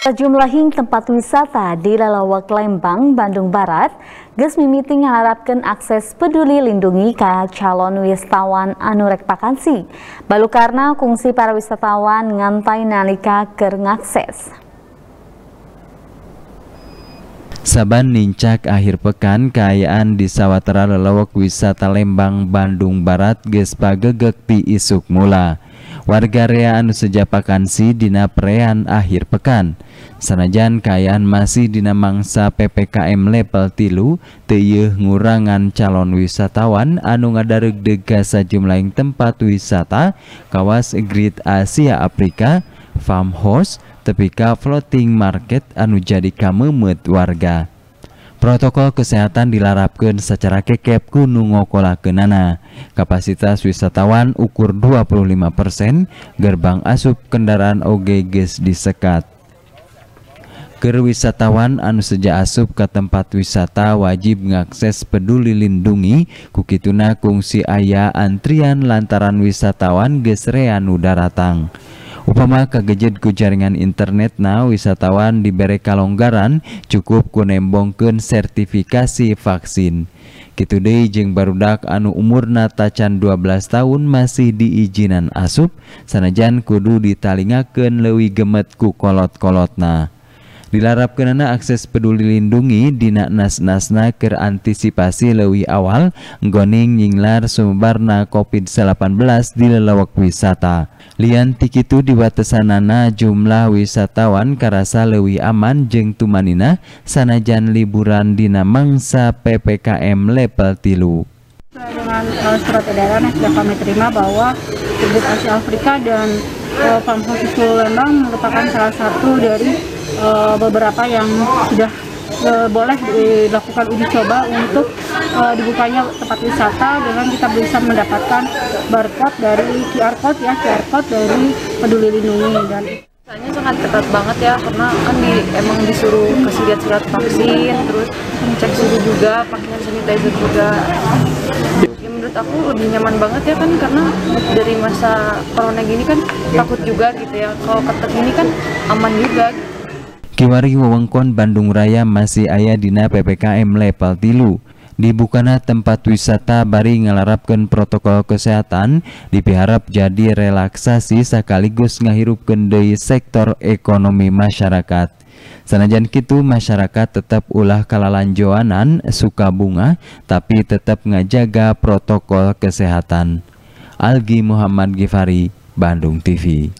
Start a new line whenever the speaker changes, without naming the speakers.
Sejumlah hing tempat wisata di Lelawak Lembang, Bandung Barat, Ges Mimiti mengharapkan akses peduli lindungi ke calon wisatawan anurek pakansi. Balu karena fungsi para wisatawan ngantai nalika ker ngakses.
Saban nincak akhir pekan kaayaan di sawwatera lelewek wisata Lembang Bandung Barat Gespa gegek isuk mula warga rea anu seja vakansi dina perean akhir pekan sanajan kaayaan masih dina mangsa PPKM level tilu teyuh ngurangan calon wisatawan anu ngadarek dega sajumlaing tempat wisata kawas Grid Asia Afrika farmhouse tepika floating market anu jadi kamemet warga protokol kesehatan dilarapkan secara kekep gunung ngokola kenana kapasitas wisatawan ukur 25% gerbang asup kendaraan OG disekat Ker wisatawan anu sejak asup ke tempat wisata wajib mengakses peduli lindungi kukituna kungsi ayah antrian lantaran wisatawan gesrean udaratang. datang Upama kajutku jaringan internet na wisatawan diberre kalonggaran, cukup kunembongkenun sertifikasi vaksin. Kitu Day jeungng barudak anu umurna tacan 12 tahun masih dijinnan asup, sanajan kudu ditallingken lewi gemet ku kolot kolotna. karena akses peduli lindungi dina nas-nasna ke antisipasi lewi awal goning nyinglar sumbarna COVID-19 di lelawak wisata lian tikitu diwatesanana jumlah wisatawan karasa lewi aman jeng tumanina sanajan liburan dina mangsa PPKM level tilu
dengan eh, surat edaran yang kami terima bahwa Kudus Asia Afrika dan uh, eh, Farmhouse School Lembang merupakan salah satu dari uh, beberapa yang sudah uh, boleh dilakukan uji coba untuk uh, dibukanya tempat wisata dengan kita bisa mendapatkan barcode dari QR code ya QR code dari Peduli Lindungi dan Soalnya sangat ketat banget ya karena kan di, emang disuruh kasih lihat surat vaksin terus cek suhu juga pakaian sanitizer juga menurut aku lebih nyaman banget ya kan karena dari masa corona gini kan takut juga gitu ya kalau ketat ini kan aman juga
Kiwari Wewengkon Bandung Raya masih ayah dina PPKM level tilu dibukana tempat wisata bari ngelarapkan protokol kesehatan dipiharap jadi relaksasi sekaligus ngahirupkan dari sektor ekonomi masyarakat. Sanajan kitu masyarakat tetap ulah kalalanjoanan suka bunga tapi tetap ngajaga protokol kesehatan. Algi Muhammad Gifari, Bandung TV.